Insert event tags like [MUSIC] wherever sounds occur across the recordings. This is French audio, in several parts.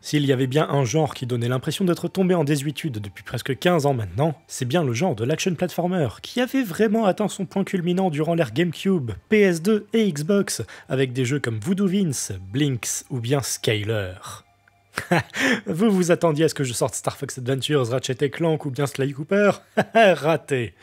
S'il y avait bien un genre qui donnait l'impression d'être tombé en désuétude depuis presque 15 ans maintenant, c'est bien le genre de l'action platformer, qui avait vraiment atteint son point culminant durant l'ère GameCube, PS2 et Xbox, avec des jeux comme Voodoo Vince, Blinks ou bien Skyler. [LAUGHS] vous vous attendiez à ce que je sorte Star Fox Adventures, Ratchet Clank ou bien Sly Cooper [LAUGHS] Raté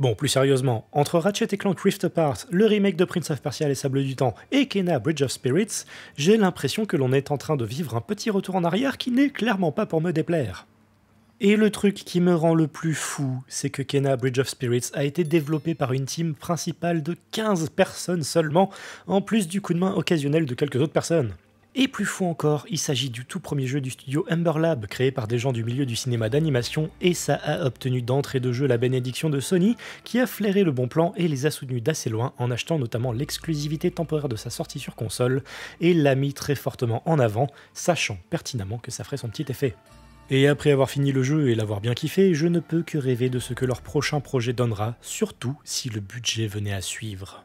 Bon, plus sérieusement, entre Ratchet et Clank Rift Apart, le remake de Prince of Persia Les Sables du Temps et Kena Bridge of Spirits, j'ai l'impression que l'on est en train de vivre un petit retour en arrière qui n'est clairement pas pour me déplaire. Et le truc qui me rend le plus fou, c'est que Kena Bridge of Spirits a été développé par une team principale de 15 personnes seulement, en plus du coup de main occasionnel de quelques autres personnes. Et plus fou encore, il s'agit du tout premier jeu du studio Lab, créé par des gens du milieu du cinéma d'animation, et ça a obtenu d'entrée de jeu la bénédiction de Sony, qui a flairé le bon plan et les a soutenus d'assez loin en achetant notamment l'exclusivité temporaire de sa sortie sur console, et l'a mis très fortement en avant, sachant pertinemment que ça ferait son petit effet. Et après avoir fini le jeu et l'avoir bien kiffé, je ne peux que rêver de ce que leur prochain projet donnera, surtout si le budget venait à suivre.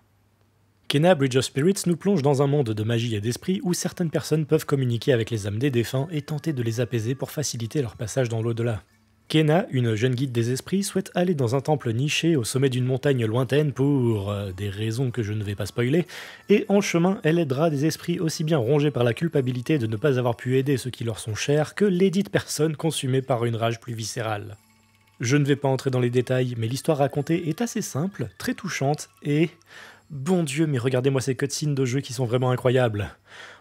Kena Bridge of Spirits nous plonge dans un monde de magie et d'esprit où certaines personnes peuvent communiquer avec les âmes des défunts et tenter de les apaiser pour faciliter leur passage dans l'au-delà. Kena, une jeune guide des esprits, souhaite aller dans un temple niché au sommet d'une montagne lointaine pour euh, des raisons que je ne vais pas spoiler, et en chemin, elle aidera des esprits aussi bien rongés par la culpabilité de ne pas avoir pu aider ceux qui leur sont chers que lesdites personnes consumées par une rage plus viscérale. Je ne vais pas entrer dans les détails, mais l'histoire racontée est assez simple, très touchante et Bon Dieu, mais regardez-moi ces cutscenes de jeu qui sont vraiment incroyables.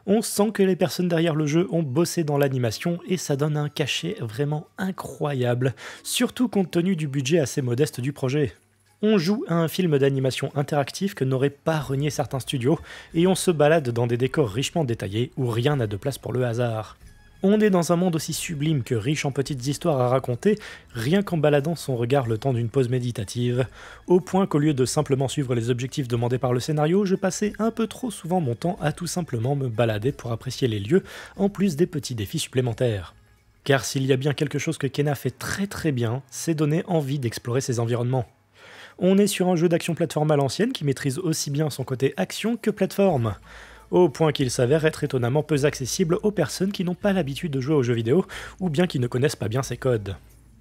On sent que les personnes derrière le jeu ont bossé dans l'animation et ça donne un cachet vraiment incroyable, surtout compte tenu du budget assez modeste du projet. On joue à un film d'animation interactif que n'auraient pas renié certains studios, et on se balade dans des décors richement détaillés où rien n'a de place pour le hasard. On est dans un monde aussi sublime que riche en petites histoires à raconter, rien qu'en baladant son regard le temps d'une pause méditative, au point qu'au lieu de simplement suivre les objectifs demandés par le scénario, je passais un peu trop souvent mon temps à tout simplement me balader pour apprécier les lieux, en plus des petits défis supplémentaires. Car s'il y a bien quelque chose que Kena fait très très bien, c'est donner envie d'explorer ses environnements. On est sur un jeu d'action plateforme à l'ancienne qui maîtrise aussi bien son côté action que plateforme au point qu'il s'avère être étonnamment peu accessible aux personnes qui n'ont pas l'habitude de jouer aux jeux vidéo ou bien qui ne connaissent pas bien ses codes.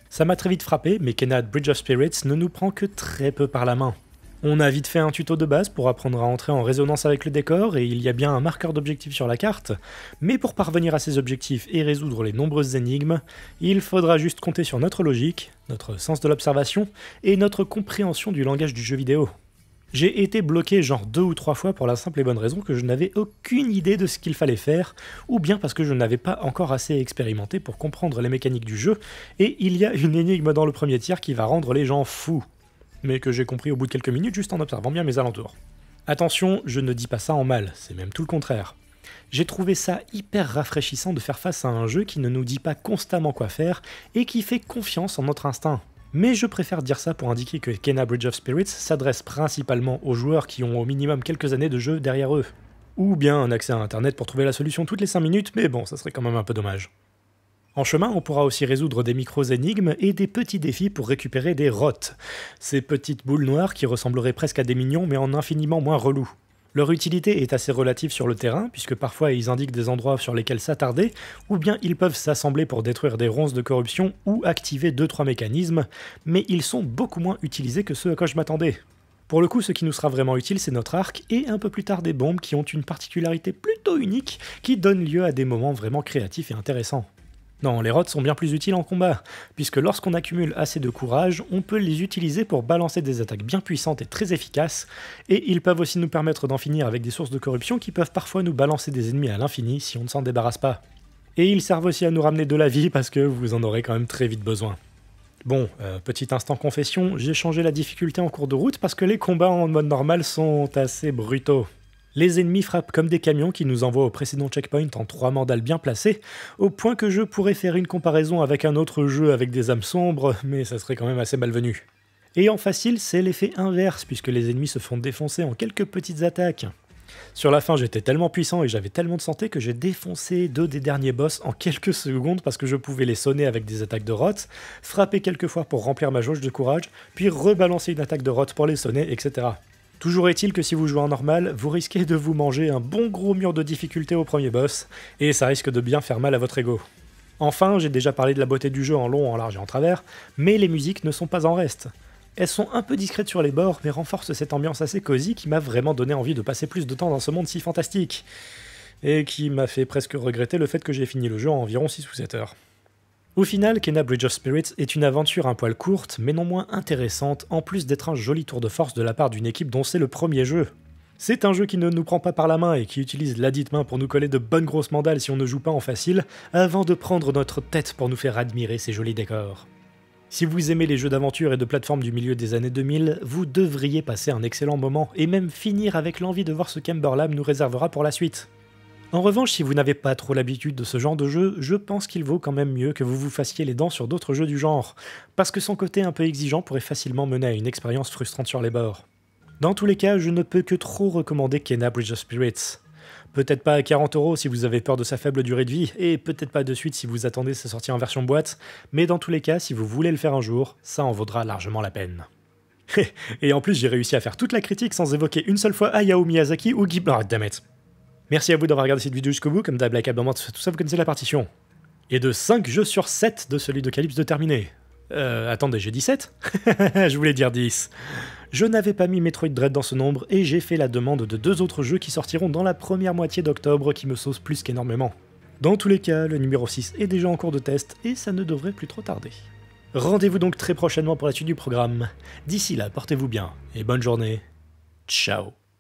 Ça m'a très vite frappé, mais Kenad Bridge of Spirits ne nous prend que très peu par la main. On a vite fait un tuto de base pour apprendre à entrer en résonance avec le décor et il y a bien un marqueur d'objectif sur la carte, mais pour parvenir à ces objectifs et résoudre les nombreuses énigmes, il faudra juste compter sur notre logique, notre sens de l'observation et notre compréhension du langage du jeu vidéo. J'ai été bloqué genre deux ou trois fois pour la simple et bonne raison que je n'avais aucune idée de ce qu'il fallait faire, ou bien parce que je n'avais pas encore assez expérimenté pour comprendre les mécaniques du jeu, et il y a une énigme dans le premier tiers qui va rendre les gens fous, mais que j'ai compris au bout de quelques minutes juste en observant bien mes alentours. Attention, je ne dis pas ça en mal, c'est même tout le contraire. J'ai trouvé ça hyper rafraîchissant de faire face à un jeu qui ne nous dit pas constamment quoi faire et qui fait confiance en notre instinct mais je préfère dire ça pour indiquer que Kena Bridge of Spirits s'adresse principalement aux joueurs qui ont au minimum quelques années de jeu derrière eux. Ou bien un accès à Internet pour trouver la solution toutes les 5 minutes, mais bon, ça serait quand même un peu dommage. En chemin, on pourra aussi résoudre des micro-énigmes et des petits défis pour récupérer des rottes, ces petites boules noires qui ressembleraient presque à des mignons mais en infiniment moins relous. Leur utilité est assez relative sur le terrain, puisque parfois ils indiquent des endroits sur lesquels s'attarder, ou bien ils peuvent s'assembler pour détruire des ronces de corruption ou activer 2-3 mécanismes, mais ils sont beaucoup moins utilisés que ceux à quoi je m'attendais. Pour le coup, ce qui nous sera vraiment utile, c'est notre arc et un peu plus tard des bombes qui ont une particularité plutôt unique qui donne lieu à des moments vraiment créatifs et intéressants. Non, les rods sont bien plus utiles en combat, puisque lorsqu'on accumule assez de courage, on peut les utiliser pour balancer des attaques bien puissantes et très efficaces, et ils peuvent aussi nous permettre d'en finir avec des sources de corruption qui peuvent parfois nous balancer des ennemis à l'infini si on ne s'en débarrasse pas. Et ils servent aussi à nous ramener de la vie parce que vous en aurez quand même très vite besoin. Bon, euh, petit instant confession, j'ai changé la difficulté en cours de route parce que les combats en mode normal sont assez brutaux. Les ennemis frappent comme des camions qui nous envoient au précédent checkpoint en trois mandales bien placés, au point que je pourrais faire une comparaison avec un autre jeu avec des âmes sombres, mais ça serait quand même assez malvenu. Et en facile, c'est l'effet inverse, puisque les ennemis se font défoncer en quelques petites attaques. Sur la fin, j'étais tellement puissant et j'avais tellement de santé que j'ai défoncé deux des derniers boss en quelques secondes parce que je pouvais les sonner avec des attaques de rot, frapper quelques fois pour remplir ma jauge de courage, puis rebalancer une attaque de rot pour les sonner, etc. Toujours est-il que si vous jouez en normal, vous risquez de vous manger un bon gros mur de difficulté au premier boss, et ça risque de bien faire mal à votre ego. Enfin, j'ai déjà parlé de la beauté du jeu en long, en large et en travers, mais les musiques ne sont pas en reste. Elles sont un peu discrètes sur les bords, mais renforcent cette ambiance assez cosy qui m'a vraiment donné envie de passer plus de temps dans ce monde si fantastique, et qui m'a fait presque regretter le fait que j'ai fini le jeu en environ 6 ou 7 heures. Au final, Kena Bridge of Spirits est une aventure un poil courte, mais non moins intéressante, en plus d'être un joli tour de force de la part d'une équipe dont c'est le premier jeu. C'est un jeu qui ne nous prend pas par la main et qui utilise ladite main pour nous coller de bonnes grosses mandales si on ne joue pas en facile, avant de prendre notre tête pour nous faire admirer ces jolis décors. Si vous aimez les jeux d'aventure et de plateforme du milieu des années 2000, vous devriez passer un excellent moment et même finir avec l'envie de voir ce qu'Emberlam nous réservera pour la suite. En revanche, si vous n'avez pas trop l'habitude de ce genre de jeu, je pense qu'il vaut quand même mieux que vous vous fassiez les dents sur d'autres jeux du genre, parce que son côté un peu exigeant pourrait facilement mener à une expérience frustrante sur les bords. Dans tous les cas, je ne peux que trop recommander Kena Bridge of Spirits. Peut-être pas à 40 si vous avez peur de sa faible durée de vie, et peut-être pas de suite si vous attendez sa sortie en version boîte, mais dans tous les cas, si vous voulez le faire un jour, ça en vaudra largement la peine. [LAUGHS] et en plus, j'ai réussi à faire toute la critique sans évoquer une seule fois Hayao Miyazaki ou Ghibli. Ah, Merci à vous d'avoir regardé cette vidéo jusqu'au bout. Comme d'hab, like, abonnement, tout ça, tout ça, vous connaissez la partition. Et de 5 jeux sur 7 de celui de Calypse de terminé. Euh, attendez, j'ai 17 [LAUGHS] Je voulais dire 10. Je n'avais pas mis Metroid Dread dans ce nombre et j'ai fait la demande de deux autres jeux qui sortiront dans la première moitié d'octobre qui me saucent plus qu'énormément. Dans tous les cas, le numéro 6 est déjà en cours de test et ça ne devrait plus trop tarder. Rendez-vous donc très prochainement pour la suite du programme. D'ici là, portez-vous bien et bonne journée. Ciao